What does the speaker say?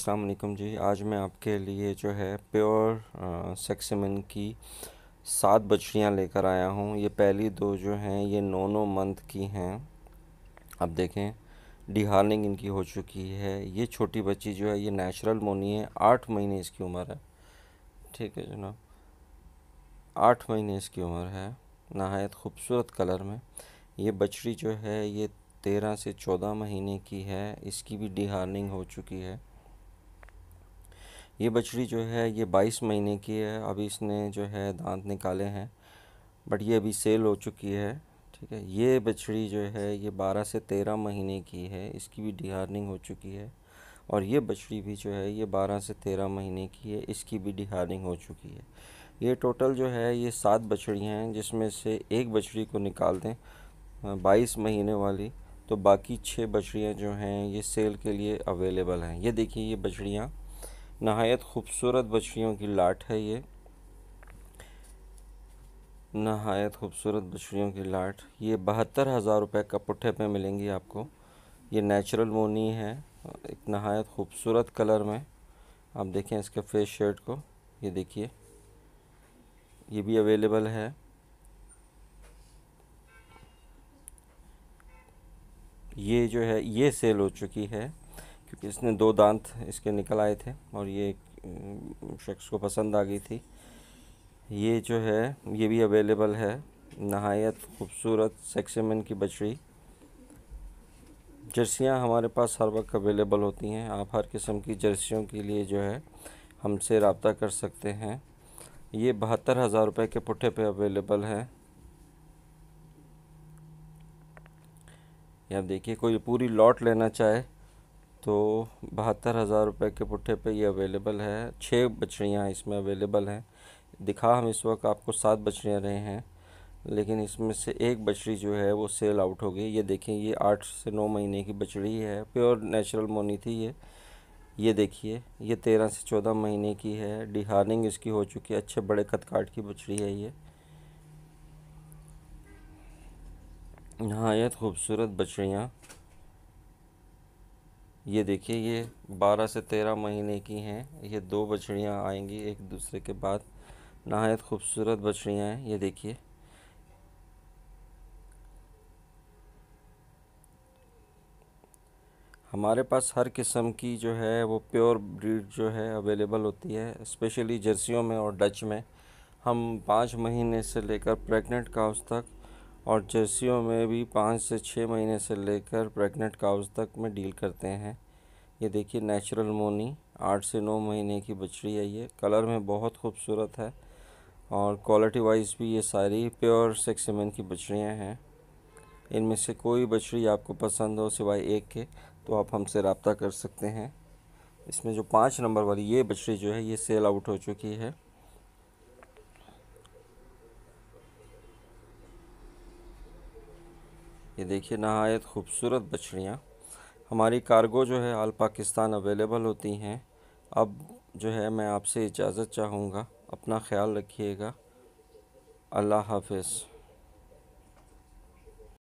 असलकम जी आज मैं आपके लिए जो है प्योर सेक्समिन की सात बछड़ियाँ लेकर आया हूँ ये पहली दो जो हैं ये नौ नौ मंथ की हैं आप देखें डिहार्निंग इनकी हो चुकी है ये छोटी बच्ची जो है ये नेचुरल मोनी है आठ महीने इसकी उम्र है ठीक है जनाब आठ महीने इसकी उम्र है नहायत खूबसूरत कलर में ये बछड़ी जो है ये तेरह से चौदह महीने की है इसकी भी डिहार्निंग हो चुकी है ये बछड़ी जो है ये बाईस महीने की है अभी इसने जो है दांत निकाले हैं बट ये अभी सेल हो चुकी है ठीक है ये बछड़ी जो है ये बारह से तेरह महीने की है इसकी भी डिहार्निंग हो चुकी है और ये बछड़ी भी जो है ये बारह से तेरह महीने की है इसकी भी डिहार्निंग हो चुकी है ये टोटल जो है ये सात बछड़ियाँ हैं जिसमें से एक बछड़ी को निकाल दें बाईस महीने वाली तो बाकी छः बछड़ियाँ जो हैं ये सेल के लिए अवेलेबल हैं ये देखिए ये बछड़ियाँ नहायत खूबसूरत बछड़ियों की लाट है ये नहायत खूबसूरत बछड़ियों की लाट ये बहत्तर हज़ार रुपये का पुट्ठे पे मिलेंगी आपको ये नेचुरल मोनी है एक नहायत खूबसूरत कलर में आप देखें इसके फेस शर्ट को ये देखिए ये भी अवेलेबल है ये जो है ये सेल हो चुकी है क्योंकि इसने दो दांत इसके निकल आए थे और ये शख्स को पसंद आ गई थी ये जो है ये भी अवेलेबल है नहायत खूबसूरत सेक्समन की बछड़ी जर्सियाँ हमारे पास हर वक्त अवेलेबल होती हैं आप हर किस्म की जर्सियों के लिए जो है हमसे रबता कर सकते हैं ये बहत्तर हज़ार रुपये के पुट्ठे पे अवेलेबल है यहाँ देखिए कोई पूरी लॉट लेना चाहे तो बहत्तर हज़ार रुपये के पुट्ठे पे ये अवेलेबल है छः बछड़ियाँ इसमें अवेलेबल हैं दिखा हम इस वक्त आपको सात बछड़ियाँ रहे हैं लेकिन इसमें से एक बछड़ी जो है वो सेल आउट हो गई ये देखें ये आठ से नौ महीने की बछड़ी है प्योर नेचुरल मोनी थी ये ये देखिए ये तेरह से चौदह महीने की है डिहार्निंग इसकी हो चुकी है अच्छे बड़े कतकाट की बछड़ी है ये नहायत खूबसूरत बछड़ियाँ ये देखिए ये 12 से 13 महीने की हैं ये दो बछड़ियाँ आएंगी एक दूसरे के बाद नहायत खूबसूरत बछड़ियाँ हैं ये देखिए हमारे पास हर किस्म की जो है वो प्योर ब्रीड जो है अवेलेबल होती है स्पेशली जर्सियों में और डच में हम पाँच महीने से लेकर प्रेग्नेंट काउस तक और जर्सियों में भी पाँच से छः महीने से लेकर प्रेग्नेंट काउज तक में डील करते हैं ये देखिए नेचुरल मोनी आठ से नौ महीने की बछड़ी है ये कलर में बहुत खूबसूरत है और क्वालिटी वाइज भी ये सारी प्योर सेक्समैन की बछड़ियाँ हैं इनमें से कोई बछड़ी आपको पसंद हो सिवाय एक के तो आप हमसे रबता कर सकते हैं इसमें जो पाँच नंबर वाली ये बछड़ी जो है ये सेल आउट हो चुकी है ये देखिए नहायत खूबसूरत बछड़ियाँ हमारी कार्गो जो है आल पाकिस्तान अवेलेबल होती हैं अब जो है मैं आपसे इजाज़त चाहूँगा अपना ख्याल रखिएगा अल्लाह हाफिज़